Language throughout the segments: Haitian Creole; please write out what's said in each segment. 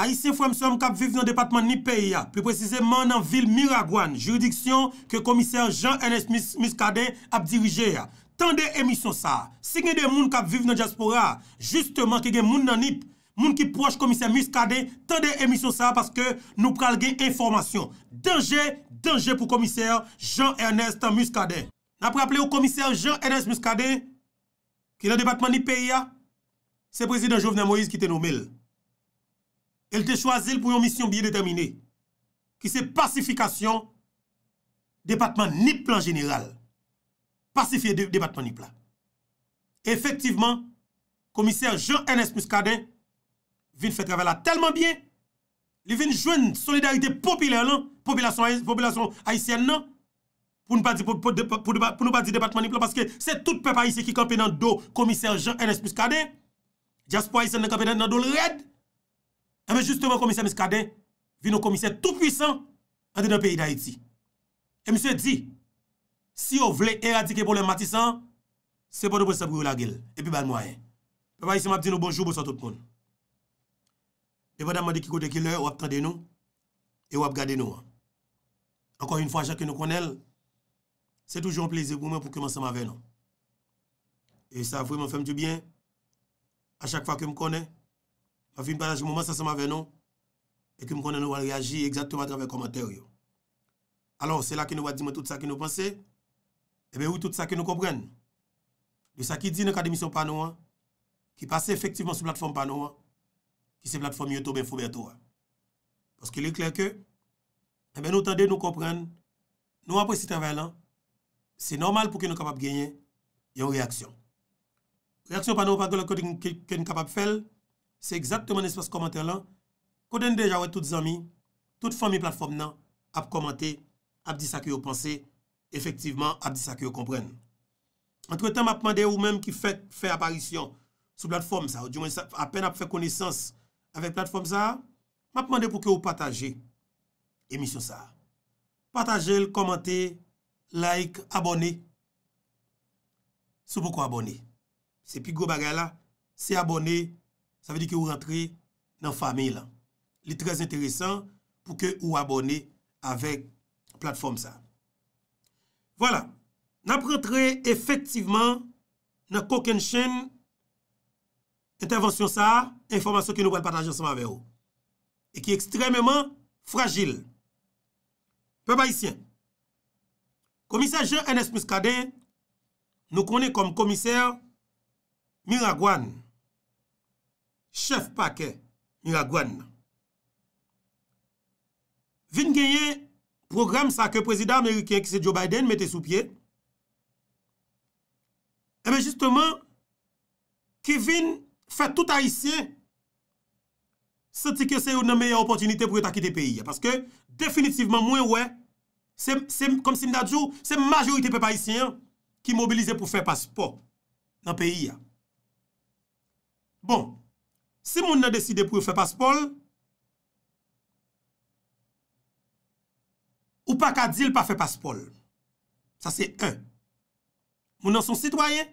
A isi fwem som kap viv nan depatman ni peyi ya. Pe prezise man nan vil Miragwan. Juridiksyon ke komiser Jean-Ernest Muscadet ap dirije ya. Tande emisyon sa. Sige de moun kap viv nan diaspora. Justeman ke gen moun nan ip. Moun ki proj komiser Muscadet. Tande emisyon sa. Paske nou pral gen informasyon. Dange. Dange pou komiser Jean-Ernest Muscadet. Napre aple ou komiser Jean-Ernest Muscadet. Ki nan depatman ni peyi ya. Se prezident Jouvenin Moïse ki te nou mil. el te chwazil pou yon misyon biye detemine, ki se pasifikasyon debatman ni plan general. Pasifikasyon debatman ni plan. Efektiveman, komiser Jean-Henès Mouskade vin fè travè la telman biye, li vin jwen solidarite popile lan, popilasyon haisyen nan, pou nou pa di debatman ni plan, paske se tout pepa haisyen ki kompe nan do komiser Jean-Henès Mouskade, diaspo haisyen nan kompe nan do lrede, Eme eh juste mwen komisè miskade, vi nou komisè tout puisan, an de nan peyi da eti. E misè di, si yo vle eradike pou lè matisan, se pa nou pou sabri ou la gil, e pi ban mwayen. Pa pa yisi mwen ap di nou bonjou pou sa tout moun. E vada mwen de ki kote ki lè, wap kande nou, e wap gade nou. Ankon yon fwa chak yon konel, se toujou mwen pleze pou mwen pou komanse mwen avè nou. E sa vwe mwen fèm di byen, a chak fwa ke m konen, Ma fin paraj mouman sa sa ma venon, e koum konen nou wale reagi ekzaktouman travè komantèryo. Alors, se la ki nou wale di mè tout sa ki nou pense, e eh bè ou tout sa ki nou kompren. Le sa ki di nan akademisyon panouan, ki pase efektivman sou platform panouan, ki se platform yotou ben fou bè towa. Poske lè kler ke, e eh bè nou tende nou kompren, nou apresi travè lan, se normal pou ki nou kapap genye, yon reaksyon. Reaksyon panouan, pa gè la kote ki nou kapap fèl, Se ekzaktman espas komantè lan, kou den deja wè tout zami, tout fami platform nan, ap komantè, ap disa ki yo panse, efektivman ap disa ki yo kompren. Antre tan, ap mandè ou menm ki fè fè aparisyon sou platform sa, ou diwen ap fè koneysans avè platform sa, ap mandè pou ki yo pataje emisyon sa. Pataje, komantè, like, abonè, sou poukou abonè. Se pi go bagay la, se abonè Sa ve di ki ou rentre nan fami la. Li trez enteresan pou ke ou abone avek platform sa. Vola, nan prentre efektiveman nan koken chen intervensyon sa, informasyon ki nou wèl patajan sa ma ve ou. E ki ekstremèman fragil. Pe ba isyen. Komisajen Enes Muskade nou konen kom komisèr Miragwan. chef pa ke ni la gwen nan. Vin genye program sa ke prezida Ameriken ki se Joe Biden mette sou pie. E men justeman ki vin fe tout a isye se ti ke se yo nan meye opotinite pou yo takite peyi ya. Paske definitivman mwen we se majorite pe pa isye ki mobilize pou fe paspo nan peyi ya. Bon Si moun nan deside pou yon fè paspol, ou pakadil pa fè paspol. Sa se en. Moun nan son sitwayen,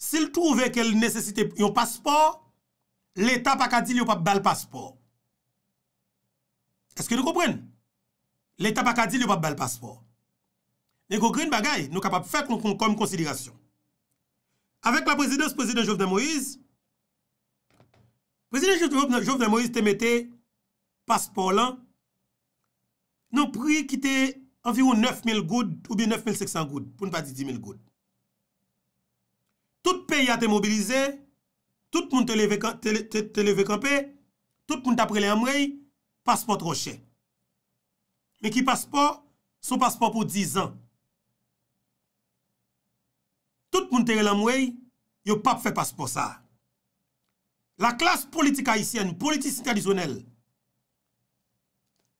si l touve ke l nesesite yon paspol, l etat pakadil yon pa bel paspol. Eske nou kompren? L etat pakadil yon pa bel paspol. Nen kou kren bagay, nou kapap fè kon kon konsidikasyon. Avek la prezidens, prezidens Jovna Moïse, Prezident Jouf de Moïse te mette paspor lan, nou pri kite envirou 9000 goud, ou bi 9600 goud, pou nou pa di 10 000 goud. Tout pe ya te mobilize, tout moun te levekampè, tout moun te aprele amwey, paspor troche. Men ki paspor, sou paspor pou 10 an. Tout moun te rele amwey, yo pap fe paspor sa. La klas politik ayisyen, politik tradisyonel,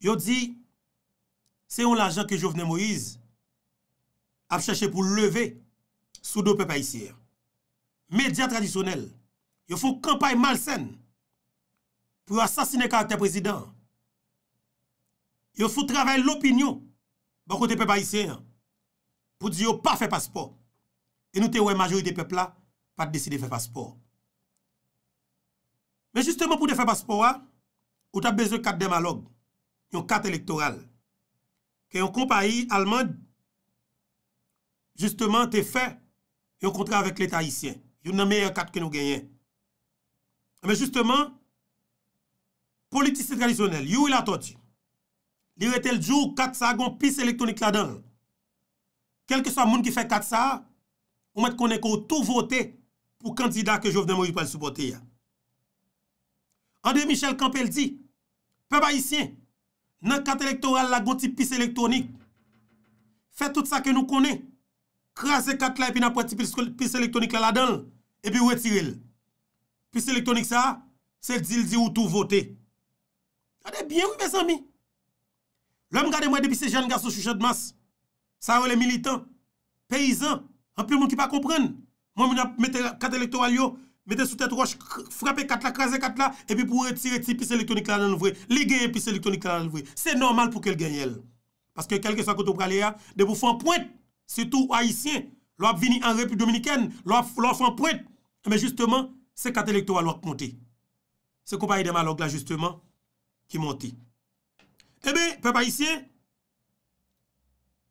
yo di, seyon la jan ke jovne Moïse ap chache pou leve soudo pepe ayisyen. Medya tradisyonel, yo foun kampay malsen pou yon asasine karakter prezident. Yo foun travay lopinyon bakote pepe ayisyen pou di yo pa fe paspor. E nou te wè majorite pepe la pa te deside fe paspor. Men jisteman pou te fe baspo wa, ou ta beze kat demalog, yon kat elektoral. Ke yon kompa yi, alman, jisteman te fe yon kontra avèk l'Etat hisyen. Yon nan meyè kat ke nou genyen. Men jisteman, politiste tradisyonel, yow yi la toti. Li yon etel djou, katsa, gon pis elektronik la den. Kelke sa moun ki fe katsa, ou met konen ko tou vote pou kandida ke jo vnen mou yi pal subote ya. Andre Michel Kampel di, pe ba yisyen, nan kat elektoral la gouti pis elektonik. Fè tout sa ke nou kone, krasè kat la epi na pweti pis elektonik la ladan, epi wetiril. Pis elektonik sa, se dil di woutou vote. A de byen wè bezan mi. Lè m gade mwè depi se jen gassou chouche d'mas. Sa wè le militant, peyizan, anpil moun ki pa kompren. Mwen mwen ap mette kat elektoral yo. Metè sou tèt roche, frapè kat la, krasè kat la, epi pou re tirè ti pis elektronik la nan vwe. Ligeye pis elektronik la nan vwe. Se normal pou ke l genyèl. Paske kelke sa koutou pralè ya, debou fan point, se tou Haitien, lop vini an repu dominikèn, lop lop fan point. Eme justeman, se kat elektronik la lop monte. Se eh kou paye dema log la justeman, ki monte. Ebe, pep Haitien,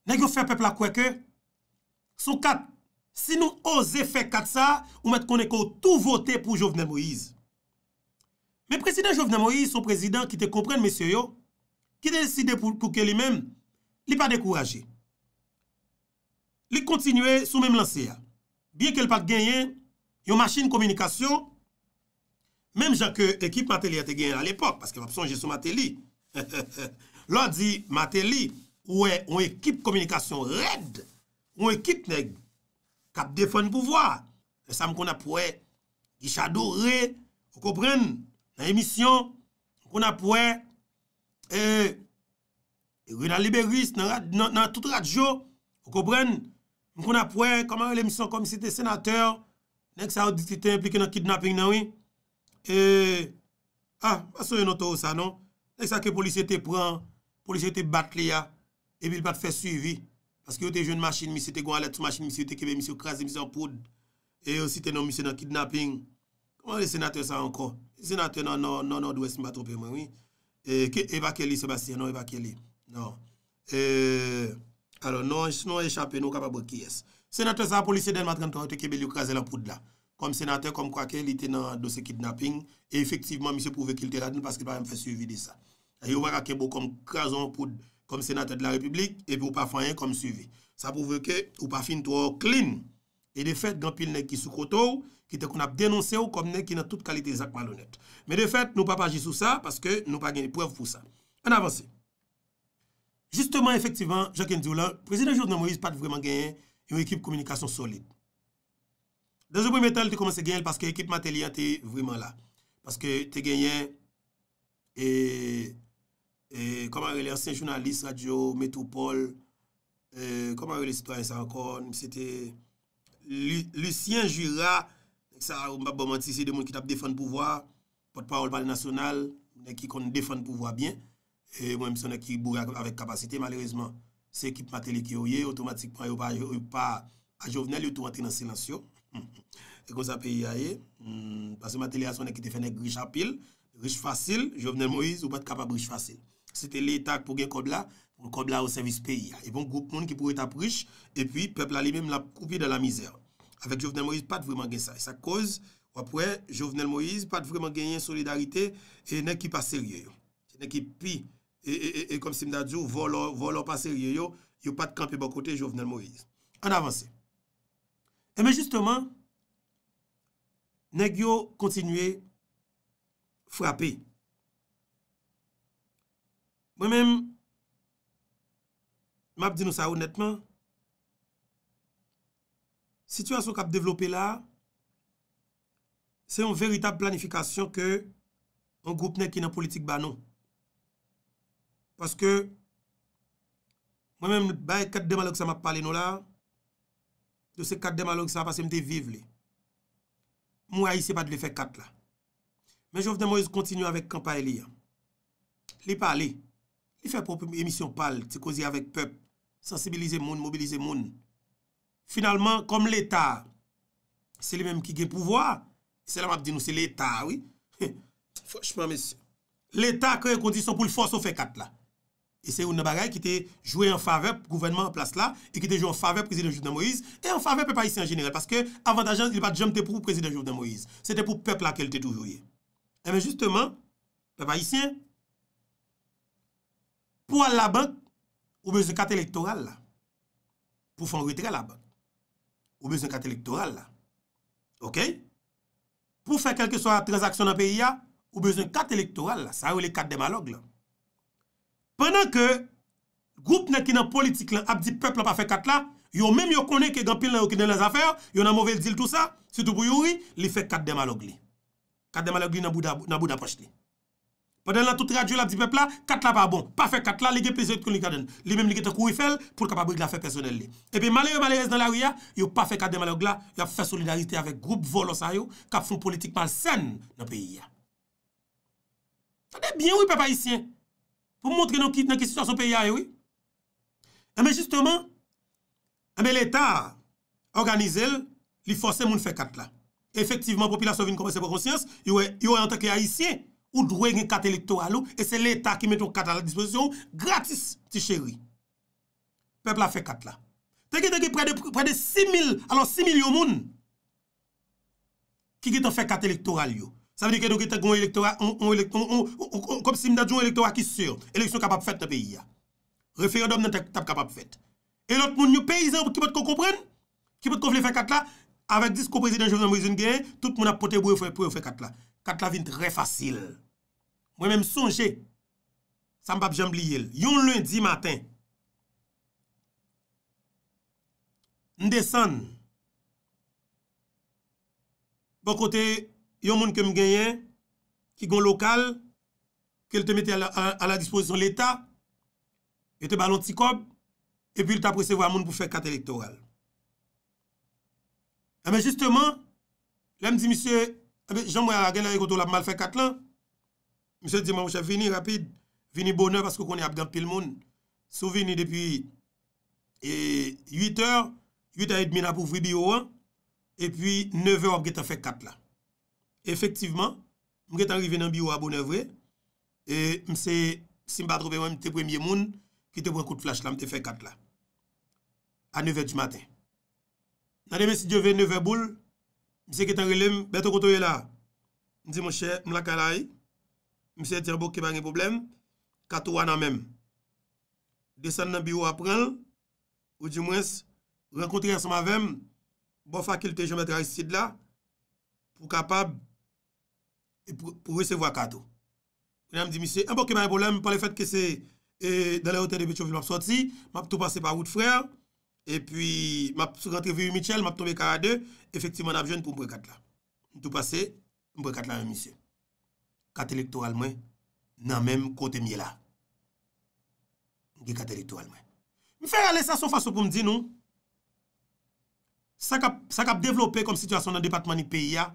negyo fè pep la kweke, sou kat, Si nou ose fè katsa, ou mèt konè kon tout votè pou Jovenel Moïse. Mè presidè Jovenel Moïse, son prezidè, ki te komprenn mè sè yo, ki de sè de pou kouke li mèm, li pa dekourajè. Li kontinuè sou mèm lanse ya. Biè ke l pa gèyen, yon machin komunikasyon, mèm jake ekip Mateli a te gèyen al epok, paske wap son jè sou Mateli. Lò di Mateli, wè, wè ekip komunikasyon red, wè ekip neg. Kap defen pou vwa. E sa m kon ap wè. Gichado wè. Wè kon pren. Nan emisyon. M kon ap wè. E wè e nan liberis. Nan tout radio. Wè kon pren. M kon ap wè. Koman wè l'emisyon komisite senateur. Nèk sa wè dikite implike nan kidnapping nan wè. E. Ah. Pas wè nan to wè sa non. Nèk sa ke polisye te pran. Polisye te bat li ya. E bil bat fè suivi. E. Aske yo te joun machin, mi se te gwan let sou machin, mi se yo te kebe, mi se yo krasi, mi se yo poud. E yo si te nou mi se nou kidnapping. Koman de senate sa ankon? Senate nan nan nan do es mi batropi man, oui. E evake li, Sebastien, nan evake li. Nan. Alors nan, non e non, non chapen, nou kapabou ki yes. Senate sa, polise den matran to, yo te kebe, yo krasi la poud la. Kom senate, kom kwa ke, li te nou dosi kidnapping. E efektivman, mi se pouve ki il te radin, paske pa yon fè suivi de sa. A yo wara kebo, kom krasi la poud la. kom senate de la republik, epi ou pa fanyen kom suvi. Sa pou vweke, ou pa fin tou ou klin, e de fet, gampil nek ki soukoto, ki te kon ap denonse ou, kom nek ki nan tout kalite zakman lounet. Me de fet, nou pa pa jisou sa, paske nou pa geni pou ev pou sa. An avansi. Justeman, efektivan, jakem di ou la, prezident Jouz nan Moïse pat vreman genyen, yon ekip komunikasyon solide. Dans yon pwim etal, te komanse genyen, paske ekip materya te vreman la. Paske te genyen, e... E koman rele ansen jounalist, radio, metropol, e koman rele sitwa yon sarkon, mi sete Lucien Jura, sa ou mba bomantisi de moun ki tap defan pouvwa, potpawol pali nasyonal, mwen ki kon defan pouvwa bin, e mwen mi son ek ki bourè avèk kapasite, malerezman, se ekip ma tele ki yoye, otomatik pwa yon pa a jovenel, yon tou ati nan silasyon, e kon sa pe yoye, hmm, pasi ma tele ason ek ki te fene grish apil, grish fasil, jovenel mouiz, ou pat kapab grish fasil. Se te le etat pou gen kod la, nou kod la ou servis peyi. E bon, goup moun ki pou etat prish, e pi, pepl alimim la koupi de la mizer. Avek Jovenel Moïse, pat vreman gen sa. E sa koz, wapwe, Jovenel Moïse, pat vreman genyen solidarite, e ne ki pase rye yo. E ne ki pi, e kom si mda djou, vo lor pase rye yo, yo pat kampe bakote Jovenel Moïse. An avanse. E me justeman, ne kyo kontinue frapi Mwen mèm, mèm ap di nou sa ou netman, sitwasyon kap developè la, se yon veritab planifikasyon ke an goup nè ki nan politik ba nou. Paske, mwen mèm baye kat dema lòk sa map pale nou la, de se kat dema lòk sa ap ase mte vive li. Mwen ayise pa de le fe kat la. Men jow vè mwen yon kontinu avèk kampay li ya. Li pale li. Li fè pou emisyon pal, ti kozi avèk pèp, sensibilize moun, mobilize moun. Finalman, kom l'Etat, se li mèm ki gen pouvoi, se la mèm ap di nou se l'Etat, wè. Fòchman, mè sè. L'Etat kre yon kondisyon pou l'fòs, sou fè kat la. E se yon nè bagay ki te jwè yon favep, gouvenman an plas la, e ki te jwè yon favep, prezident Joufdè Moïse, e yon favep, pe pa yisè yon generel, paske avèn da jan, il pa jom te pou prezident Joufdè Moïse. Se te pou pèp la, kel te tou Pou an la bank, ou bezoun kat elektoral la. Pou fè an wè tre la bank, ou bezoun kat elektoral la. Ok? Pou fè kelke so a transaksyon an peyi ya, ou bezoun kat elektoral la. Sa ou lè kat demalog la. Pendan ke, goup nè ki nan politik lan ap di pepl pa fè kat la, yo mèm yo konè ke gampil nan wè ki nan lè zafèr, yo nan mowèl dil tout sa, se tou pou yoi, li fè kat demalog li. Kat demalog li nan bouda pochte. Ou den nan tout radyou la bi pepla, katla pa bon. Pa fe katla, li gen plizoyt kon li gaden. Li menm li gen te kouifel, pou kapabri la fe personel li. E pi malewe malewez nan la ou ya, yo pa fe katla, malewez la, yo ap fe solidarite avek group volos ayo, kapfoun politikman sen nan peya. Tane bien ou pepa isyen? Pou montre nou kit nan kisi sasou peya ayo? Ame justeman, ame l'Etat organize el, li fose moun fe katla. Efektiveman, popi la sovin komese pou konsyans, yo an teke a isyen, Ou drouye gen kart elektorali yo, E se l'Etat ki met ou kart ala disposisyon, Gratis, ti chéri. Pepla fe kat la. Te ki te ki pre de 6 mil, Alors 6 mil yo moun, Ki ki te fe kat elektorali yo? Sa vini ken yo ki te kon elektorali, Kon si mna djoun elektorali ki sur, Elektisyon kapap fet te peyi ya. Refere do menen tap kapap fet. E lot moun yo pey zan, Ki pot kon kompre? Ki pot kon fle fe kat la? Awek disko prezident Javouz Ambezine gen, Tout mou napote poue fe kat la. kat la vin trè fasil. Mwen mè m sonje, san m pap jamb li yel. Yon lundi matin, m desan, m bon kote, yon moun ke m genyen, ki gon lokal, ke l te mette a la disposisyon l'Etat, yon te balon tsi kob, e pi l ta presevo a moun pou fè kat elektoral. A ah, mè justeman, lè m di misye, Jan mwen a gen la e koto la mwen fe kat la. Mwen se di man mwen se vini rapide. Vini bonan paske konen apgan pil moun. Sou vini depi 8 or. 8 an et min apou vwi biyo an. E pi 9 or mwen gete fe kat la. Efektivman mwen gete anri venan biyo a bonan vwe. E mwen se simba drobe mwen mwen te premye moun. Kite mwen kout flash la mwen te fe kat la. A 9 or jmaten. Nan e mwen si di yo ve 9 or boule. Mise ketan rilem, beto koto yo la, mdi monshe, mla kalay, mse djerbo kemanye problem, kato wana mem. Desan nan biyo apren, ou di mwes, renkonti resma vem, bo fakilte jometre a yisid la, pou kapab, e pou resevwa kato. Mise, mbo kemanye problem, pou le fet ke se, e, dala yote de bichofi mwap soti, mwap tou pase pa wout freyar. E pwi, m ap se rentrevi yu Michel, m ap tombe karade, efektivman ap jwenn pou m brekat la. M tou pase, m brekat la yon misye. Kat elektoral mwen nan menm kote m yela. M gen kat elektoral mwen. M fè yale sa son fasyon pou m di nou. Sa kap devlopè konm situasyon nan departman yi peyi ya,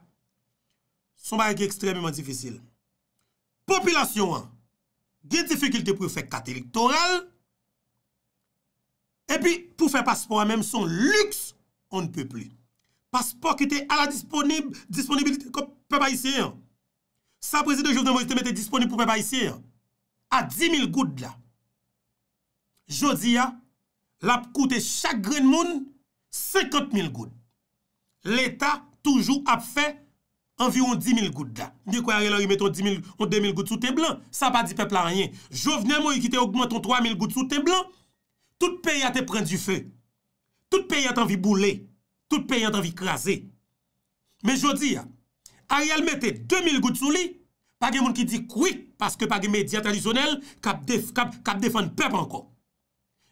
son barè gen ekstremem an difisil. Popilasyon an gen difikilte pou fè kat elektoral, E pi, pou fè paspor a mèm son lüks, on ne pè pli. Paspor ki te ala disponibilite pou pepa isi. Sa prezide jovene mori te mette disponibilite pou pepa isi. A 10.000 goud la. Jodi ya, la ap koute chak grene moun, 50.000 goud. L'Etat toujou ap fè anviron 10.000 goud la. Nye kwa yare lor yi mette an 2.000 goud sou te blan. Sa pa di pepla ranyen. Jovene mori ki te augmente an 3.000 goud sou te blan. Tout peyi a te pren di fe, tout peyi a te anvi boule, tout peyi a te anvi krasi. Men jodi a, a real mette 2000 gout sou li, pa gen moun ki di koui, paske pa gen media tradisyonel, kap defan pep anko.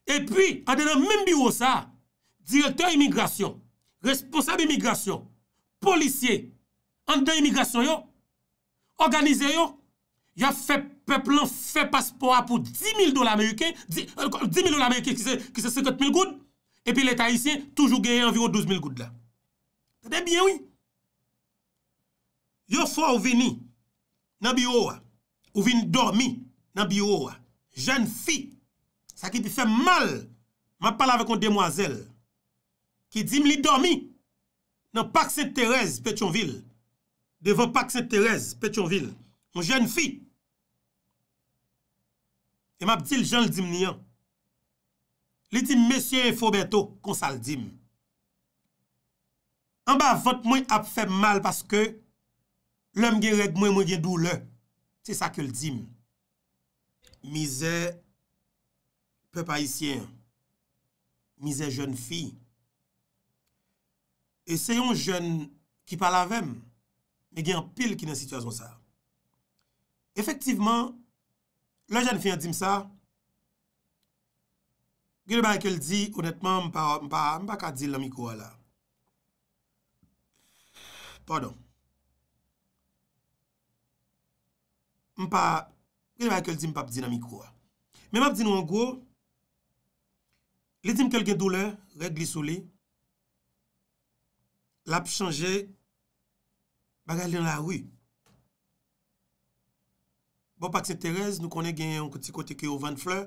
E pi, a denan men biwosa, direkteur imigrasyon, responsable imigrasyon, polisye, an de imigrasyon yo, organize yo, yo fe peplon fe paspora pou 10.000 dola Amerike, 10.000 dola Amerike ki se 50.000 goud, epi le Taïsien toujou geye enviro 12.000 goud la. Tede bien oui. Yo fwa ou vini, nan bi oua, ou vini dormi, nan bi oua, jen fi, sa ki ti fe mal, ma pala avè kon demwazel, ki di mli dormi, nan Pak St. Therese, Petionville, devon Pak St. Therese, Petionville, Mwen jen fi. E map di l jen l dim ni an. Li dim mesye fwo beto kon sa l dim. An ba vot mwen ap fe mal paske l om gen reg mwen mwen gen dou le. Se sa ke l dim. Mize pe pa isye an. Mize jen fi. E se yon jen ki pal avem me gen pil ki nan situasyon sa an. Efektivman, la jan finyo dim sa, gwenye baye keldi, honetman, mpa, mpa, mpa ka di lami kouwa la. Pardon. Mpa, gwenye baye keldi mpa pdi lami kouwa. Men mpa pdi nou an gwo, li dim kelke doule, regli sou li, la pou chanje, baga lina la wii. Bon pak se Terez, nou konen gen yon koti kote ki yon van fleur,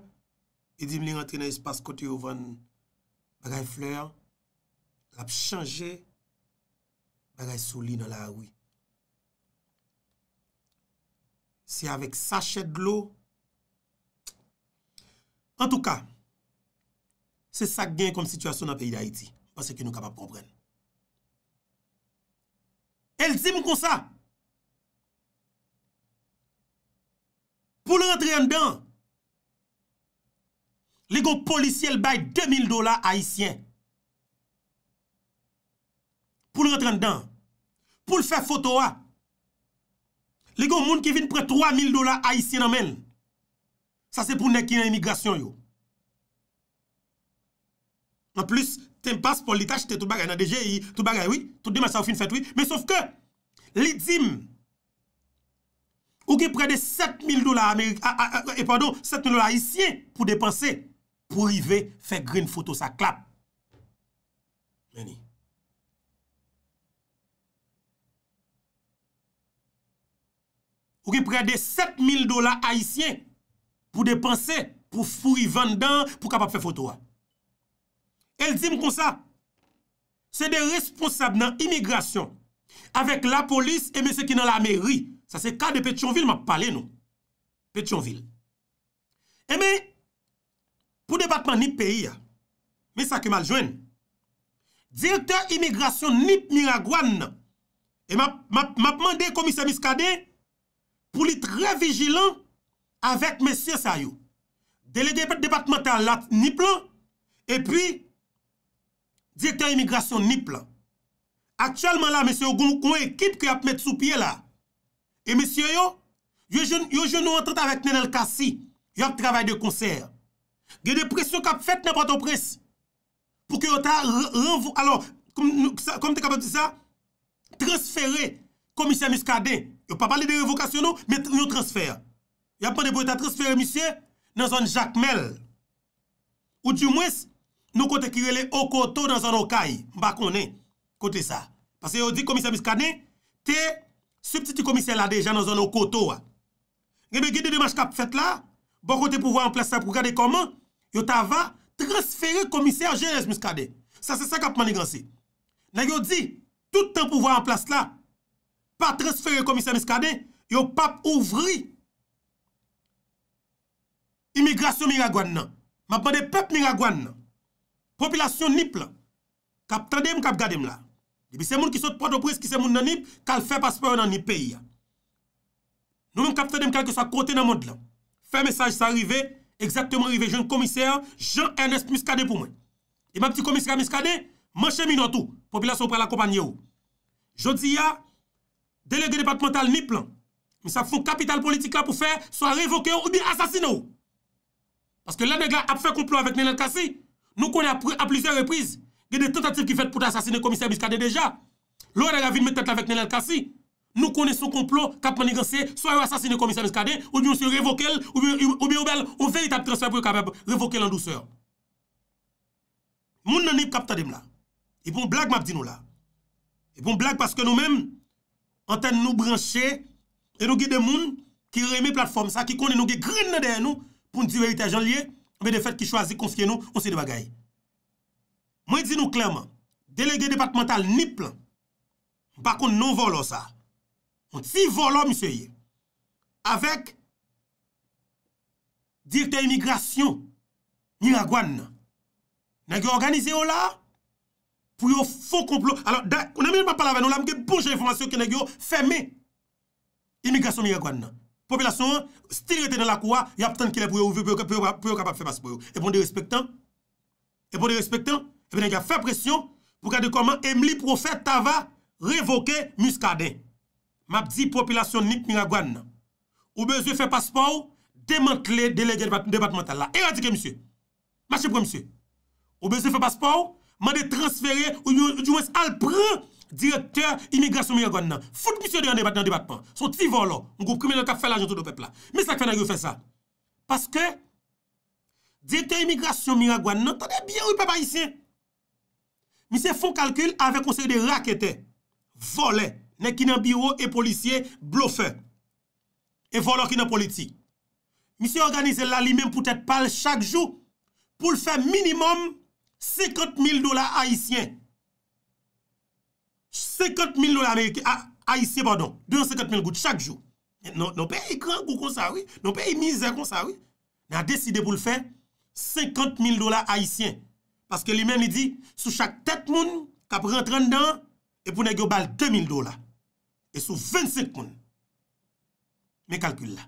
e dim li rentre nan espas koti yon van bagay fleur, lap chanje, bagay souli nan la awi. Se avek sachet glou, en tou ka, se sak gen kon situasyon nan peyi da iti, pan se ki nou kapap kompren. El di mou kon sa! pou l rentre an dan, le go policiel baye 2000 dola haisyen. Pou l rentre an dan, pou l fè foto wa, le go moun ki vin pre 3000 dola haisyen an men, sa se pou nek yon emigrasyon yo. An plus, ten paspon li tach, te tout bagay nan deje, tout bagay oui, tout dema sa ou fin fèt oui, men sof ke, li dzim, Ou ki pre de 7000 eh, dola Haitien pou depanse pou rive fè green photo sa klap. Mèni. Ou ki pre de 7000 dola Haitien pou depanse pou furi vande dan pou kapap fè foto a. El di m kon sa. Se de responsable nan immigration. Awek la polis e mè se ki nan la mèri. Sa se ka de Petchonville, m ap pale nou. Petchonville. E eh me, pou debatman ni peyi ya, me sa ke maljwen, direkta imigrasyon ni mi ragwan nan. E m ap mande komisya miskade, pou li tre vigilant, avet mesey sa yo. Dele de pe debatman tan lat, ni plan, e pi, direkta imigrasyon ni plan. Aksyalman la, mesey Ogun, kon ekip ki ap met sou pie la, E mesye yo, yo je nou entret avèk nen el kasi, yo travèl de konsèr. Gè depresyon kap fèt, nè pato pres. Pou kè yo ta renvo... Alors, kom te kap ap di sa, transferè komisè miskade, yo pa pali de revokasyon nou, men yo transferè. Yo apande pou te transferè misè, nan zon jakmel. Ou di mwes, nou kontè ki wèle okoto nan zon okay, mbakone, kontè sa. Pase yo di komisè miskade, te... Su pti ti komisyen la dejan nan zon nou koto wa. Gyebe gede demaj kap fet la, bo kote pou vwa an plase la pou gade koman, yo ta va, transferi komisyen a jerez miskade. Sa se sa kap manigansi. La yo di, tout an pou vwa an plase la, pa transferi komisyen miskade, yo pap ouvri. Immigrasyon mi ragwan nan. Mabande pep mi ragwan nan. Popilasyon nip la. Kap tradem kap gadem la. Ebi se moun ki sot pradopriz ki se moun nan nip, kal fe paspor nan nip peyi ya. Nou moun kaptenem kelke sa kote nan mod lan. Fe mesaj sa rive, ekzaktement rive, joun komiser, joun Ernest Miskane pou mwen. E ma pti komiser Miskane, manche minotou, populasyon pre la kompanyen yo. Jodi ya, delege departemental nip lan, mi sa foun kapital politika pou fe, sa revoke yo, ou bi asasine yo. Paske la nega ap fe kouplo avèk nenel kasi, nou konè ap lise repriz. Gè de tentatif ki fèt pou t'assasine komisè biskade deja. Lò rè rè vi mè tèt avèk nè lèl kassi. Nou konè sou complot kap manigansè, sou a yò asasine komisè biskade, ou bi yon se revoke l, ou bi yon bel ou veritab transfer pou yon kabeb revoke l an dou sèr. Moun nan nip kap tadem la. Yon blag map di nou la. Yon blag paske nou mèm, anten nou branche, e nou gè de moun ki remè platform sa, ki konè nou gè gren nadè an nou, pou n di verite jan liye, mè de fèt ki chwazi konske an nou, onsè di bagayi. Mwen di nou klaman, delege departemental nip lan, bakon non volon sa. On ti volon, miso ye. Awek, direkte emigrasyon, miragwan nan. Nageyo organize yo la, pou yo fon komplon. Ano, nan men pa palave, nou la mge bonjou informasyon ki nageyo feme. Emigrasyon miragwan nan. Popilasyon an, stil rete nan lakwa, yapten ki le pou yo, pou yo kapap fe bas pou yo. E bon de respectan? E bon de respectan? Fè presyon pou kade koman em li profet tava revoke muskade. Mabdi populasyon nip miragwane nan. Oubezwe fè paspor, demantle delege debatmental la. Eradike msye. Oubezwe fè paspor, mande transfere oujouwes alpran direkteur imigrasyon miragwane nan. Fout msye de an oh. debat nan debatman. Son tivor lo. Mou kou koumene tap fè la jantou do pepla. Mis la kwen a yon fè sa. Paske, direkteur imigrasyon miragwane nan, tade byan ou papayisyen. Mi se fon kalkyl ave konser de rakete, vole, ne ki nan biro e polisye, blofe, e volo ki nan politik. Mi se organize la li men pou tèt pal chak jou, pou l fè minimum 50 000 dola Haitien. 50 000 dola Haitien, pardon, 250 000 gout chak jou. Non pe yi kran kou konsa ou, non pe yi mizè konsa ou, nan deside pou l fè 50 000 dola Haitien. Paske li men li di, sou chak tet moun, kap rentren dan, e pou negyo bal 2.000 dola. E sou 25 moun. Me kalkul la.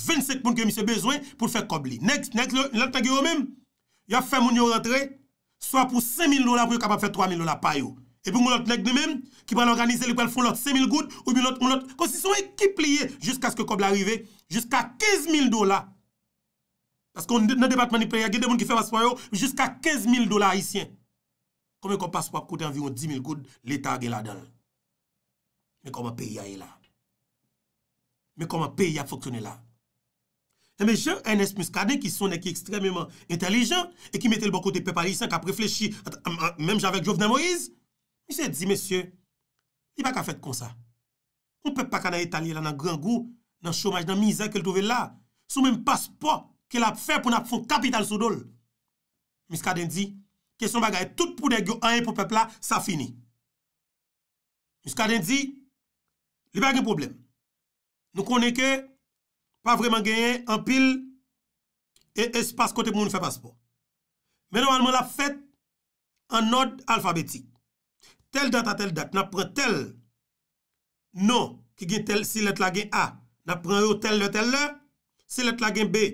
25 moun ke misye bezwen pou fè kob li. Neg, neg, lantagyo mèm, ya fè moun yo rentren, swa pou 5.000 dola pou yo kapap fè 3.000 dola, payo. E pou moun lote neg de mèm, ki ban l'organize li pou el foun lote 5.000 gout, ou bi lote moun lote, kon si son ekip liye, jusqu'a ske kob la rive, jusqu'a 15.000 dola, Pas kon nan debatman ni pre, yon gen de moun ki fèm aspo yo, jiska 15 000 dola haisyen. Kome kon paspo akoute anviron 10 000 koud, l'Etat gen la den. Mè koman peyi a ye la. Mè koman peyi a foksonen la. Mè jè, enes muskade, ki son ek ekstremement intelijen, e ki mette l bonkote pepa haisyen, ka preflechi, mèm javek Jovna Moïse, mè jè di, mè sè, mè sè, mè sè, mè sè, mè sè, mè sè, mè sè, ke la ap fe pou na ap fon kapital sou dole. Miskaden di, keson bagaye tout pou de gyo anye pou pepla, sa fini. Miskaden di, li bagen problem. Nou konen ke, pa vreman genye, anpil, e espas kote pou moun fè paspo. Menon anman la ap fet, an nod alfabetik. Tel dat a tel dat, na pre tel, non, ki gen tel si let la gen a, na pre yo tel le tel le, si let la gen b,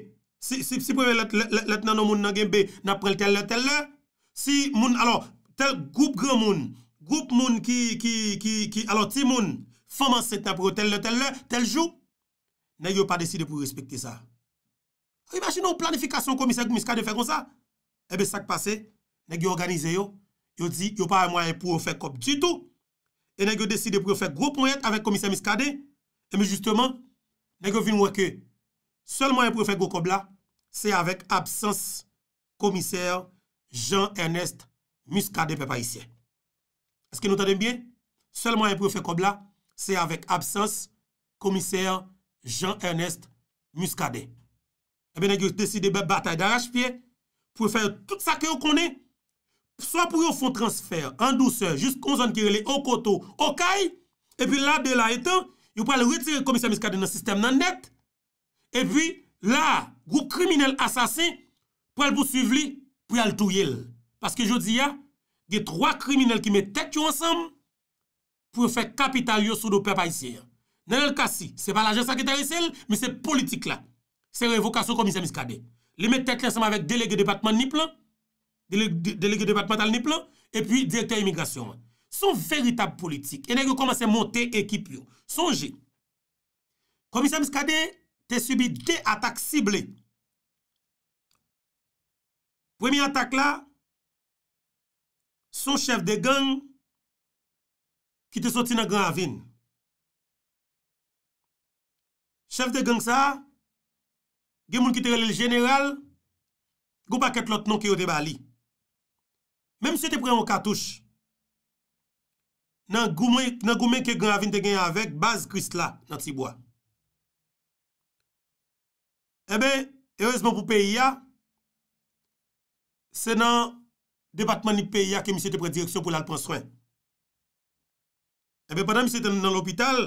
Si pou ve let nanon moun nan genbe, nan pren tel le tel le, si moun, alo, tel goup gran moun, goup moun ki, ki, ki, ki, alo ti moun, foman seta pou yo tel le tel le, tel jou, nan yo pa deside pou yon respekte sa. A, imajin nou planifikasyon komisek miskade fè kon sa? Ebe sak pase, nan yo organize yo, yo di, yo pa yon mwen pou yon fè kop di tou, e nan yo deside pou yon fè goup mwen yet avek komisek miskade, ebe justeman, nan yo vin wakè komisek Sèlman yon pou fèk wou kob la, sè avèk absans komisèr Jean-Ernest Muscadet pe pa isye. Sèlman yon pou fèk wou kob la, sè avèk absans komisèr Jean-Ernest Muscadet. E eh bè nan gyo dèsi dè bè batay d'arache piè, pou fèk tout sa ki yo konè. Sò pou yo fon transfer, an dou sè, jist kon zan ki rele, o koto, o kay, e pi la de la etan, yon pou alè wè tire komisèr Muscadet nan sistem nan nette, E pi, la, gwo kriminel asasin, pou el pou suiv li, pou el tou yel. Paske jodi ah, ya, de troa kriminel ki me tek yo ansam, pou fe kapital yo sou do pe pa yisye. Nel kasi, se pa la jen sakitari sel, mi se politik la. Se revokasyon komisyen miskade. Li me tek lansam avek delege debatman nip lan, delege debatman al nip lan, e pi direkter emigrasyon. Son veritab politik, ene yo komanse monte ekip yo. Sonje, komisyen miskade, te subi de atak sible. Premi atak la, son chev de gang ki te soti nan Granvin. Chev de gang sa, gen moun ki te relil general, goupa ket lot non ki yo deba li. Mem si te preman katouche, nan goumen ki Granvin te gen avèk, baz krist la nan tibwa. Ebe, eh heurezman pou peyi ya, se nan debatman ni peyi ya ke mi se te pre direksyon pou lal pronswen. Eh Ebe, padan mi se ten nan l'opital,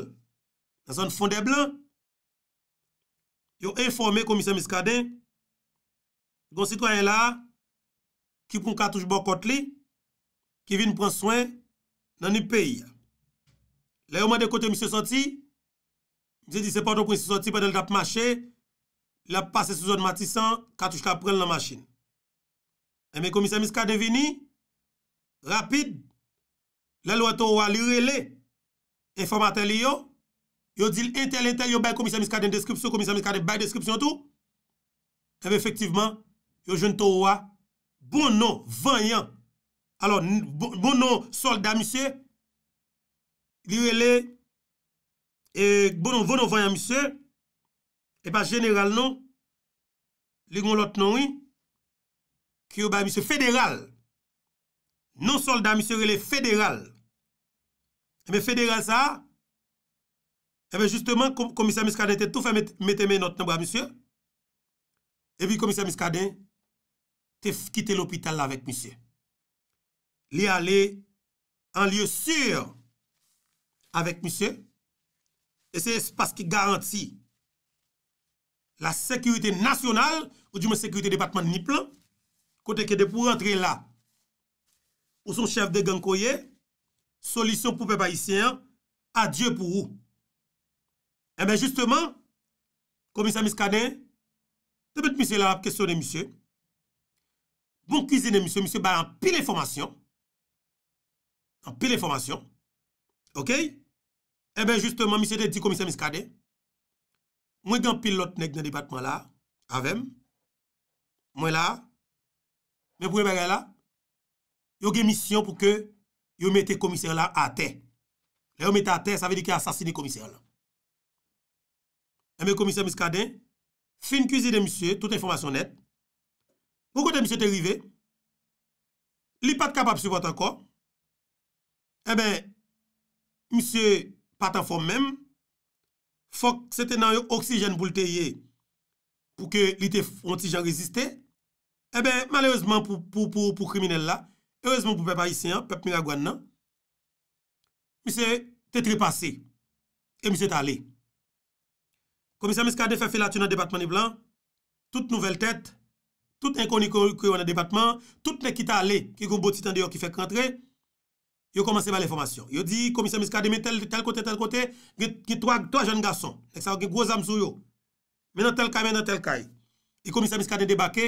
nan zon fonde blan, yo informe komisyon miskade, kon sitwayen la, ki proun katouj bo kot li, ki vin pronswen nan ni peyi ya. Le yo bon man de kote mi se soti, mi se di se padou pou mi se soti pa del tap mache, la pase sou zon matisan, katouj ka prel nan machin. Eme, eh, komisè miska de vini, rapide, lalwa to wwa li rele, informate li yo, yo dil entel entel, yo bay komisè miska den deskripsyon, komisè miska den bay deskripsyon tou, eh, eme, efektivman, yo jen to wwa, bonon, vanyan, alon, bonon solda misye, li rele, e bonon, bonon vanyan misye, E eh pa general nou, li yon lot nou yi, ki yo ba misyo federal, non soldat misyo, li federal. E eh me federal sa, e eh me justeman, komisa miska den te tou fè mette men notenbo a misyo, e bi komisa miska den, te fkite l'opital la vek misyo. Li ale, an liyo sur, avek misyo, e se pas ki garanti, la sekurite nasyonal, ou di men sekurite debatman ni plan, kote ke de pou rentre la, ou son chef de gang koye, solisyon pou pe pa yisyen, adye pou ou. E eh men justeman, komisa miskade, te bete misye la ap kesyon de misye, bon kizine misye, misye ba an pil informasyon, an pil informasyon, ok, e men justeman misye de di komisa miskade, Mwen gen pilot nek nan debatman la, avèm, mwen la, mwen pou mwen bagay la, yo gen misyon pou ke yo mette komiser la a te. Yo mette a te, sa ve di ki asasini komiser la. Emen komiser miskade, fin kouzi de misyon, tout informasyon net, mwen konten misyon te rive, li pat kap ap subat anko, eben, misyon pat anfo mèm, Fok se te nan yo oksijen bouteye pou ke li te ontijen reziste, ebe eh malayozman pou kriminella, ebe malayozman pou pepe Aisyen, pepe Miragwane nan, mi se te tripase, e mi se tale. Komisya miska de fe fe la ti nan debatman e blan, tout nouvel tete, tout inkoni kri wan nan debatman, tout ne ki tale ki koumbo titan de yo ki fek rentre, yo komanse val informasyon yo di komisyon miskade men tel kote tel kote ki twa jen gason ek sa yo gen gwo zam sou yo men nan tel kay men nan tel kay yi komisyon miskade debake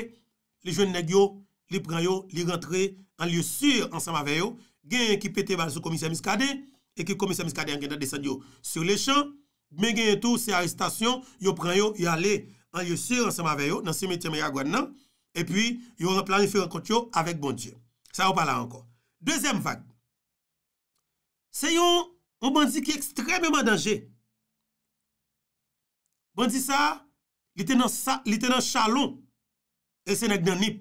li jwen neg yo li pran yo li rentre an liye sur an samaveyo gen yon ki pete val sou komisyon miskade e ki komisyon miskade an gen dan desen yo sur le chan men gen yon tou se aristasyon yo pran yo yo ale an liye sur an samaveyo nan se metye maya gwan nan e pi yo plan yon fere kont yo avek bon diyo sa yo pala anko dezem vak Se yon, ou ban di ki ekstrememan dange. Ban di sa, li tenan chalon e senek nan nip.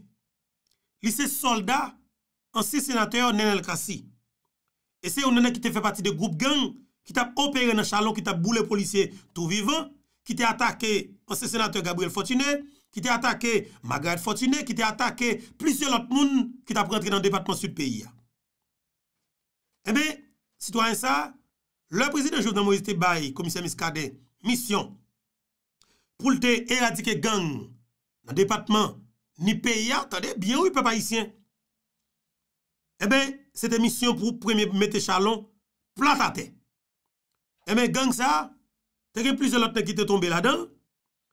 Li se solda, ansi senateur nan el kasi. E se yon nanen ki te fe pati de group gang ki tap operen nan chalon, ki tap boule polisye tou vivan, ki te atake ansi senateur Gabriel Fortunet, ki te atake Magarit Fortunet, ki te atake plisye lot moun ki tap rentre nan departement sud peyi ya. E me, Citoyen sa, le prezident Jouven Amorizite Baye, komisyen miskade, misyon pou lte eladike gang nan depatman ni PIA, tade, biye ou yi pe pa isyen. Ebe, eh sete misyon pou premye mette chalon platate. Ebe, eh gang sa, teke plizye loten ki te tombe la dan,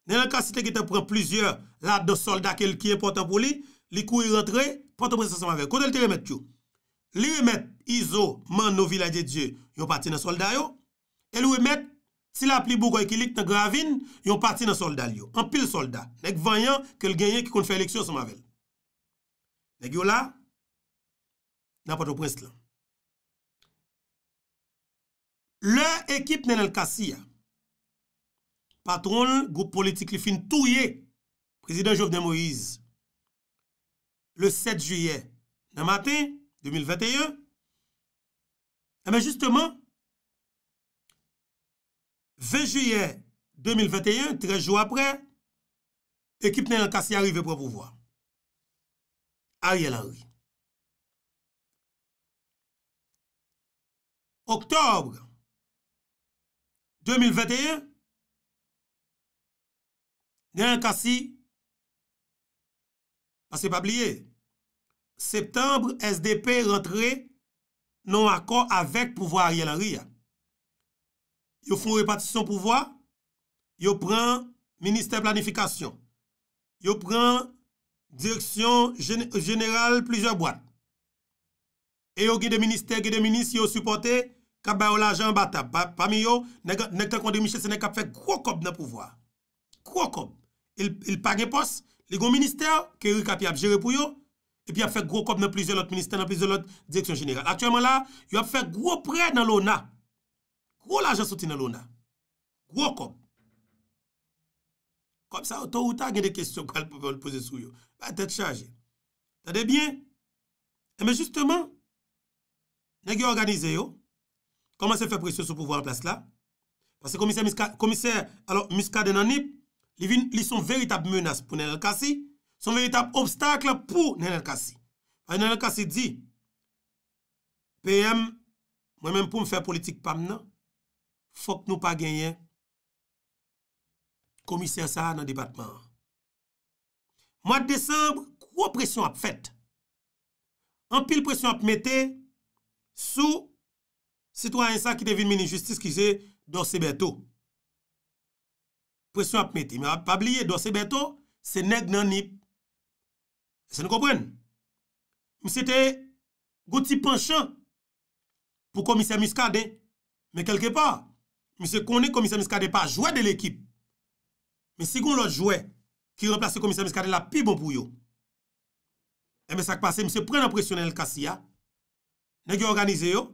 ne la kasi teke te pren plizye lat de soldat ke li kye portapoli, li kou yi rentre, portapoli se se mave. Kote lte remet kyou. Li we met Izo, man nou vila dje dje Yon pati nan solda yo E li we met Tila plibou gwa ekilik nan gravin Yon pati nan solda yo An pil solda Nek vanyan ke l genye ki kon fè eleksyon sa mavel Nek yo la Napato prins lan Le ekip nen el kasi ya Patron l Goup politik li fin tou ye Prezident Jovden Moïse Le 7 juye Nan maten 2021, eh men, justeman, 20 juye, 2021, 13 jou apre, ekip nen lakasi arive pou pouvoi. Aye lakasi. Oktobre, 2021, nen lakasi a se pa pliye. septembre, SDP rentre nan akor avek pouvoi a riyan a riyan. Yo foun repati son pouvoi, yo pren minister planifikasyon, yo pren direksyon general plizye boite. E yo gide minister, gide minister yo supporte, kap ba ou la jan bata. Pam yo, nekta kondi michese nek ap fe koukob nan pouvoi. Koukob. Il pa gen pos, li goun minister, keri kap yap jere pou yo, E pi ap fèk gro kop mè plizè lòt minister, mè plizè lòt direksyon general. Atyèman la, yo ap fèk gro prèd nan lò na. Gro lajan soti nan lò na. Gro kop. Kom sa, o to ou ta gen de kèsyon kwa l pou mèl pose sou yo. Mèl tèt chajè. Tade bien. E mè justèman, nè gyo organize yo, koman se fè presyon sou pou vò la plas la. Wase komise, komise, alò, muska den anip, li son veritab menas pou nè lè kasi, Son venit ap obstak la pou Nenel Kasi. A Nenel Kasi di, PM, mwen men pou m fè politik pam nan, fok nou pa genyen, komisè sa nan debatman. Mwa de Desembre, kwo presyon ap fèt? Anpil presyon ap mette sou sitwa yon sa ki devin meni justice ki zè Dosebeto. Presyon ap mette. Mwen ap pabliye Dosebeto, se neg nan nip. Se nou kompren, mi se te gouti panchan pou komisyen Miskade, me kelke pa, mi se konen komisyen Miskade pa jwè de l'ekip, mi si goun lò jwè ki remplase komisyen Miskade la pi bon pou yo. E me sakpase, mi se pren apresyonel kasi ya, ne gyo organize yo,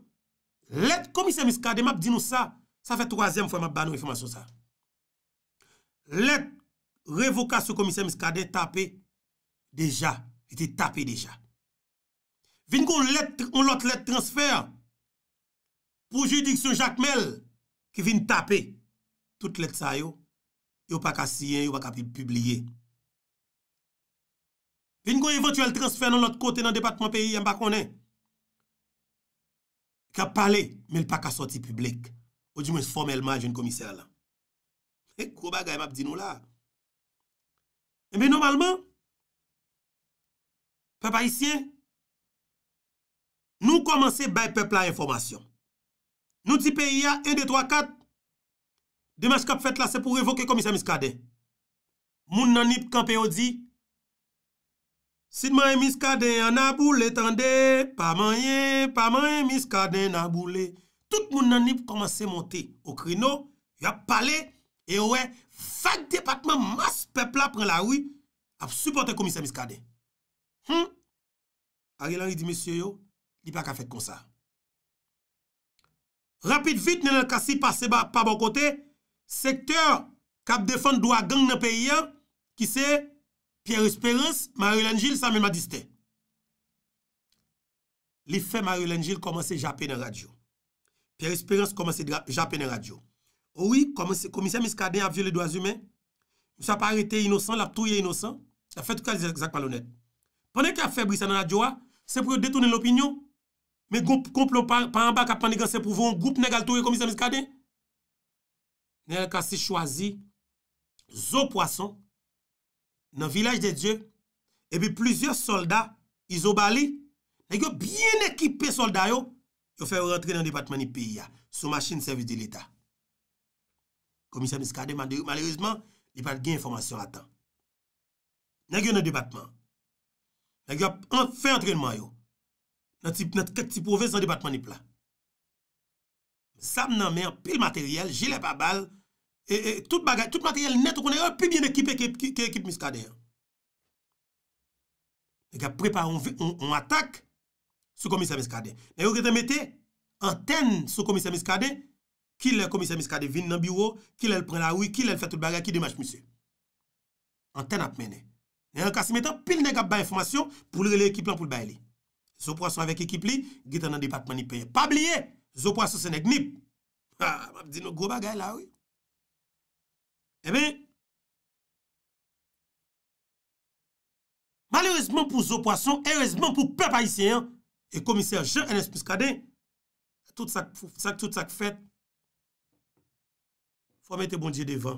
let komisyen Miskade map di nou sa, sa fe troasyen fwa map banou e fwa maso sa. Let revoka sou komisyen Miskade, tape, Deja, ete tape deja. Vin kon let, kon lot let transfer, pou judik son Jacques Mel, ki vin tape, tout let sa yo, yo pa ka siyen, yo pa ka publie. Vin kon eventuel transfer nan lot kote nan depakman peyi, yon bak konen, ki a pale, men l pa ka soti publik, ou di mwen formelman jen komiser lan. E kou bagay mabdi nou la. E men normalman, Pe pa isye, nou komanse bay pepla informasyon. Nou dipe ya 1, 2, 3, 4, demas kap fet la se pou evoke komisyon miskade. Moun nanip kanpe yo di, Sidman miskade anabou le tende, Pamanye, pamanye miskade anabou le. Tout moun nanip komanse monte, O krino, yo pale, yo we, Fak depatman mas pepla pren la ou, Ap supote komisyon miskade. Hmm, ari lan ri di misyo yo, di pa ka fet kon sa. Rapid vit nen al kasi pase pa bo kote, sekteur kap defan do a bon gang nan peyi ya, ki se Pierre Espérance, Marie-Hélène Gilles, sa men ma diste. Li fe Marie-Hélène Gilles komanse japer nan radyo. Pierre Espérance komanse japer nan radyo. Ouwi, oh komise miska de a vyele do a zume, msa pa rete inosan, la ptouye inosan, la fet kwa li zek malonet. Pwene ki a febri sa nan la diwa, se pou yo detounen lopinyon. Me goup komplo pa an bak apan digan se pou voun, goup negal touye komisyon miskade. Nel ka se chwazi, zo poason nan vilaj de Dje, e bi plizye solda, izo bali, negyo bien ekipe solda yo, yo fè yon rentre nan departman ni piya, sou masjin servis di lita. Komisyon miskade, malerizman, yon pat gen informasyon atan. Negyo nan departman. Fè entrenman yo. Nè ti pouve zan di batman nip la. Sam nan men, pil materyel, jile pa bal. E, e, Toute materyel net ou konen yo, pi bien ekipe ki ekip miskade. Prepa, on atak sou komisè miskade. Yo ke te mette anten sou komisè miskade ki le komisè miskade vin nan biwo, ki le pren la ou, ki le fè tout bagay, ki dimaj monsi. Anten ap menè. Nè yon kasi metan pil nè gap ba informasyon pou lè lè ekip lan pou l'bay li. Zou Poisson avek ekip li, gitan nan departman ni peye. Pa bliye, Zou Poisson se nèk nip. Ha, mabdi nou gro bagay la ouy. Ebe. Eh Malérezman pou Zou Poisson, hérezman pou pep aisyen, e komisèr je, enes miskade, tout sak fèt, fò mè te bondye devan.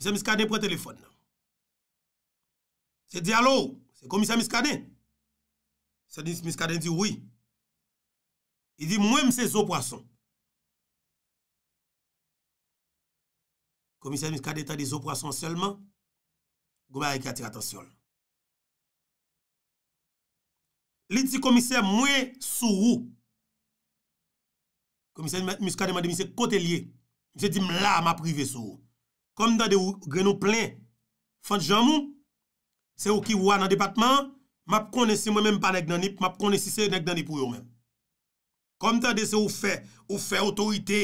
Mise miskade pretelefon nan. Se di alo, se komise miskade. Se miskade di oui. I di mwen mse zo prason. Komise miskade ta di zo prason selman. Gouman a yi ki atir atensyon. Li di komise mwen sou ou. Komise miskade mwen di miske kotelye. Mise di mla ma prive sou ou. kom tan de ou grenou plen, fante jan moun, se ou ki wwa nan depatman, map konensi mwen menm pa nek nanip, map konensi se nek nanip ou yon menm. Kom tan de se ou fe, ou fe otorite,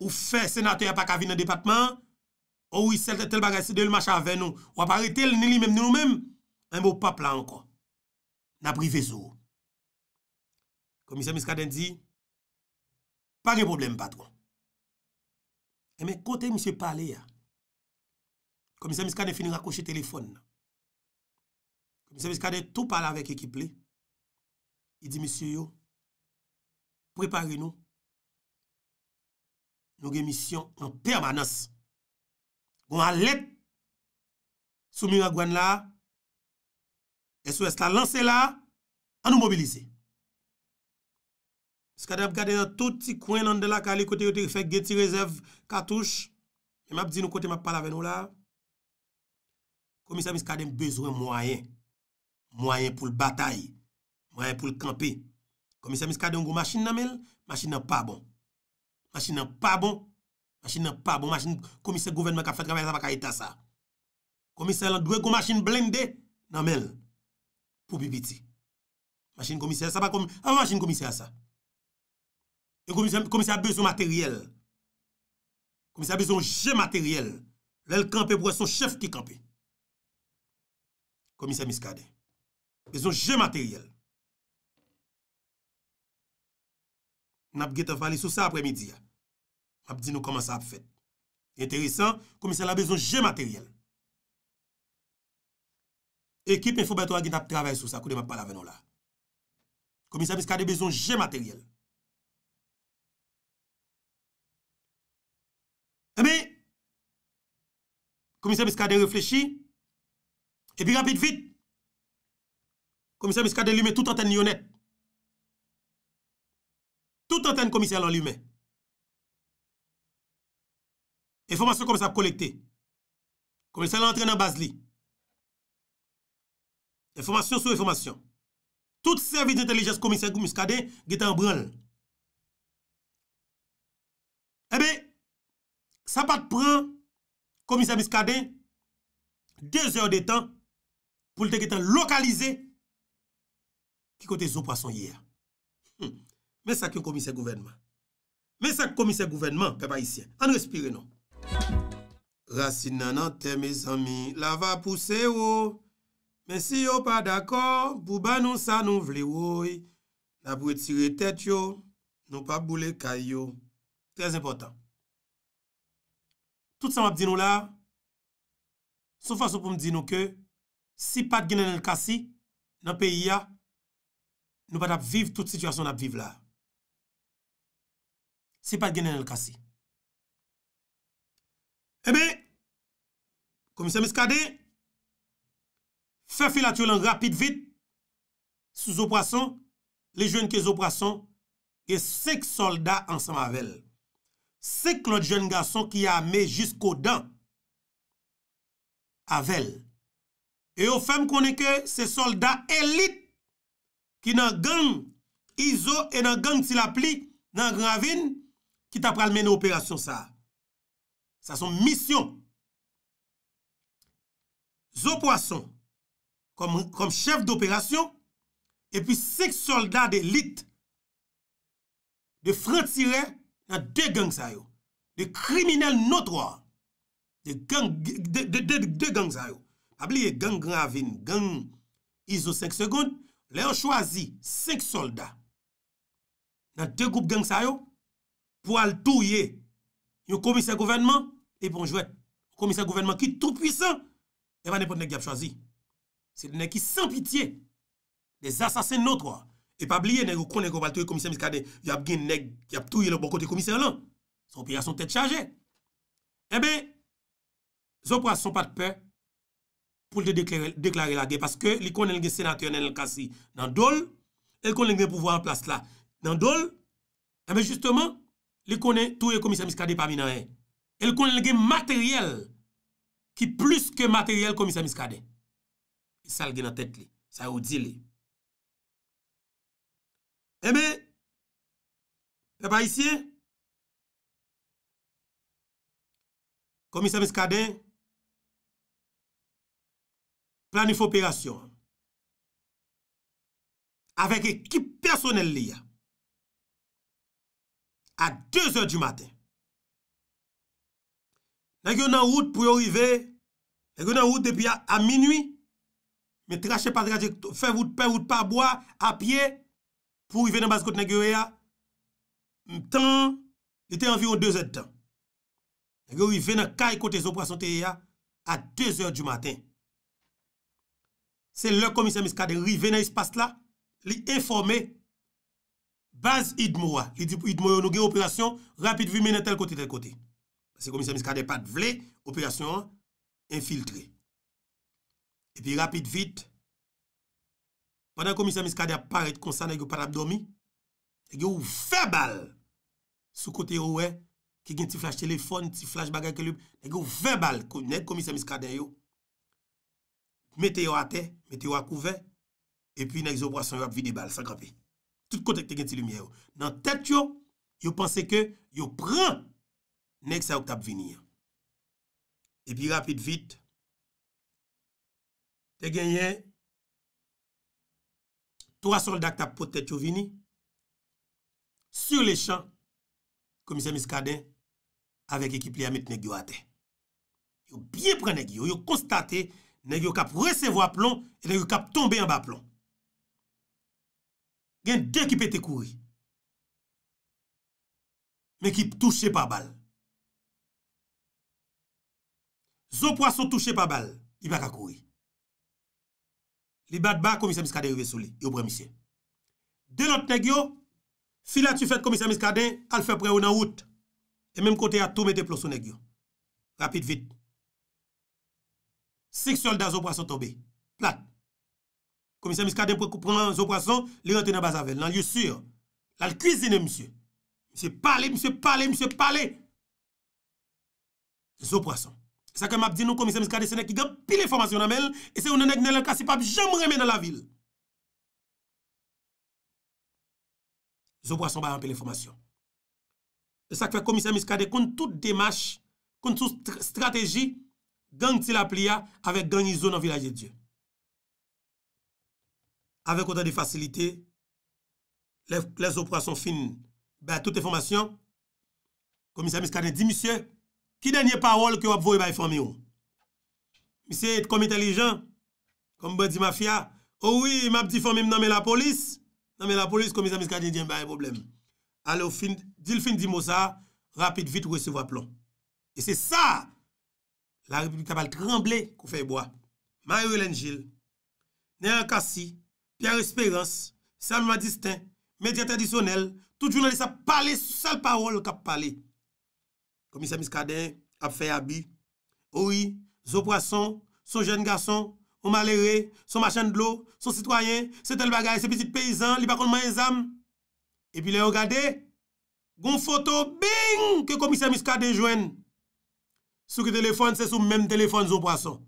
ou fe senate apakavi nan depatman, ou wiselte tel bagay se del machan ven nou, ou apare tel nili menm, nanou menm, mwenm ou pa plan kon, nan privé sou. Komise miska den di, pa gen problem patron. E men kote misi pale ya, Komisè miskade finir a kouche telefon nan. Komisè miskade tou pala vek ekip li. I di, misyo yo, prepari nou, nou gen misyon nan permanans. Gou an let, soumi wakwen la, e sou est la lanse la, an nou mobilize. Miskade ap gade yon touti kwen lande la, ka li kote yoti refek, geti rezerv katouche, e map di nou kote map pala ve nou la, Komisè mis kade m bezwen mwayen Mwayen pou l batay Mwayen pou l kampe Komisè mis kade m go masin nanmel Masin nan pabon Masin nan pabon Komisè gouverne m ka fèt gavè sa pa kaita sa Komisè lan dwe kou masin blinde Nanmel Pou pipiti Masin komisè sa pa komisè Komisè a bezon materyel Komisè a bezon jè materyel Lèl kampe pou wè son chef ki kampe Komisè miskade. Bezon jè materyel. Nap get avali sou sa apre midi ya. Map di nou koman sa ap fet. Interesan, komisè la bezon jè materyel. Ekip men fou betou agi nap traver sou sa kou de map pala venon la. Komisè miskade bezon jè materyel. E eh mi? Komisè miskade reflechi. E pi rapid vit, komisyen miskade lume tout anten nyonet. Tout anten komisyen lan lume. Eformasyon komisyen ap kolekte. Komisyen lan entre nan baz li. Eformasyon sou eformasyon. Tout servis intelijens komisyen komisyen komisyen komisyen komisyen komisyen gète an bral. Ebe, eh sapat pran komisyen miskade dèzèr dètan pou lte getan lokalize ki kote zo prason ye ya. Men hmm. sak yon komise gouvenman. Men sak komise gouvenman, kapa isye. An respire nou. Rasine nan an te, me zami, la va puse yo. Men si yo pa d'akor, bou ban nou sa nou vle woy. La bou etire tet yo, nou pa bou le kay yo. Trez important. Tout sa wap di nou la, sou fason pou mdi nou ke, Si pat genen el kasi, nan peyi ya, nou pat ap viv, tout situasyon ap viv la. Si pat genen el kasi. Ebe, komisyon miskade, fe filat yo lan rapid vit, sou zo prason, le jwen ke zo prason, e sek soldat ansan avel. Sek lot jwen gason ki ya ame jisko dan, avel. E yo fem konen ke se soldat elit ki nan gang izo e nan gang ti la pli nan ravine ki ta pral mene operasyon sa. Sa son misyon. Zo poason kom chef d'operasyon e pi seks soldat de lit de fratire nan de gang zayou. De kriminel notwa. De gang zayou. ap liye gang Gravin, gang Iso 5 second, le yo chwazi 5 soldat, nan 2 goup gang sa yo, pou al touye yon komisyen gouvernement, eponjouet, komisyen gouvernement ki tou pwisan, epan epon nek yap chwazi. Se de nek ki san pitiye, de zasasen notwa, e epan liye nek ou kon nek ou baltouye komisyen miskade, yon ap gen nek, yon ap touye lopo bon konti komisyen lan, son piya son tete chaje. Ebe, eh zon pou al son pat pey, pou te deklare la ge, paske li konen gen senatyonen el kasi nan dole, el konen gen pouvoi an plas la. Nan dole, ebe eh justement, li konen touye komisa miskade pa minan e, el konen gen materyel, ki plus ke materyel komisa miskade. Sal gen an tete li, sa ou di li. Ebe, eh repa isi, komisa miskade, komisa miskade, planifopirasyon, avek ekip personel li ya, a 2h di maten. Nè gen nan wout pou yo rive, nè gen nan wout depi a minwi, me trache padraje, fe wout pe wout pa boa, apye, pou rive nan bazkote nè gen yo ya, mtan, ete anviron 2h dan. Nè gen yo rive nan kay kote zo prasante ya, a 2h di maten. Se lè komisyen miskade rive nan espas la, li informe, baz idmoua, li dip idmoua nou gen operasyon, rapit vi menen tel kote tel kote. Se komisyen miskade pat vle, operasyon an, infiltre. E pi rapit vit, padan komisyen miskade apare et konsan nan yo pat abdomi, nan yo vebal sou kote yo we, ki gen ti flashe telefon, ti flashe bagay ke lup, nan yo vebal konen komisyen miskade yo, Meteyo a te, meteyo a kouve, epi nèk zo prason yo ap vide bal, sakrape. Tout kontek te gen ti lumiè yo. Nan tet yo, yo panse ke yo pran nèk sa ok tap vini. Epi rapid, vit, te gen yen, to asol dakt ap potet yo vini, sur le chan, komise miskade, api nèk sa ok tap vini, avèk ekip liyamit nèk yo a te. Yo bie pran nèk yo, yo konstate Negyo kap resevo a plon, e negyo kap tombe an ba plon. Gen den ki pete kouri. Men ki touche pa bal. Zo poasou touche pa bal, i baka kouri. Li bat ba, komisyen miskade yu ve souli, yu bremise. De not negyo, filan tu fèt komisyen miskade, al fe pre ou nan wout. E menm kote ya toume te plosou negyo. Rapit vit. Sik sol da zopwason tobe. Plat. Komisyen miskade mpwen koupran zopwason, li rente nan basavel, nan liyo sur. Lan krizine msye. Msye pale, msye pale, msye pale. Zopwason. Sakwe map di nou komisyen miskade, se nek igan pile informasyon nan men, e se ou nan nek nelan kasi pa bi jem remen nan la vil. Zopwason bayan pile informasyon. Sakwe komisyen miskade, kon tout demache, kon tout strategi, Gang ti la pliya, avek gang yi zon an vilaje diyo. Avek kontan di fasilite, les operasyon oh fin, be a toute formasyon, komisa miskade di misye, ki denye parol ki wap voye baye formi yo? Misye, et komite li jan, komi ba di ma fia, owi, map di formi mnamen la polis, mnamen la polis, komisa miskade diyen, baye problem. Ale, di l fin di mo sa, rapid, vit, we se wap lon. E se sa, La republika bal kremble kou feyboa. Mare ou elen jil. Nè yon kasi, piar espérance, salman disten, medya tradisyonel, tout jounan lisa pale, sal parol ou kap pale. Komisya miskade ap fey abi, oui, zo prason, son jen gason, ou malere, son machan blo, son sitwayen, se tel bagay, se petit peyizan, li bakon manye zam. E pi lè yon gade, goun foto, bing, ke komisya miskade jwen. Sou ki telefon se sou menm telefon Zou Poisson.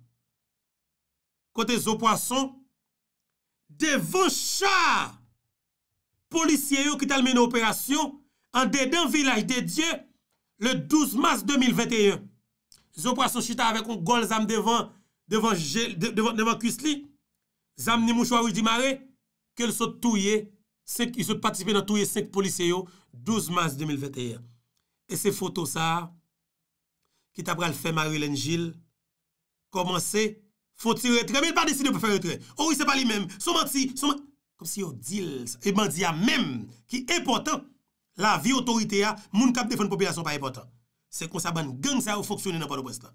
Kote Zou Poisson, devon chah polisye yo ki talme yon operasyon an dedan vilaj de Dye le 12 mars 2021. Zou Poisson chita avek kon gòl zanm devon devon kusli, zanm ni mouchwa ou di mare, ke l so touye, sek polisye yo, 12 mars 2021. E se foto sa, Kit apra l fèm a rilèn jil, koman se, fò ti retre, men pa desi de pou fè retre. Owi oh, se pa li mèm, souman ti, souman... Kom si yo dil, e bandi ya mèm, ki epotan, la vi otorite ya, moun kapte fèn populasyon pa epotan. Se konsa ban geng sa ou foksyon e nan pa do bwes la.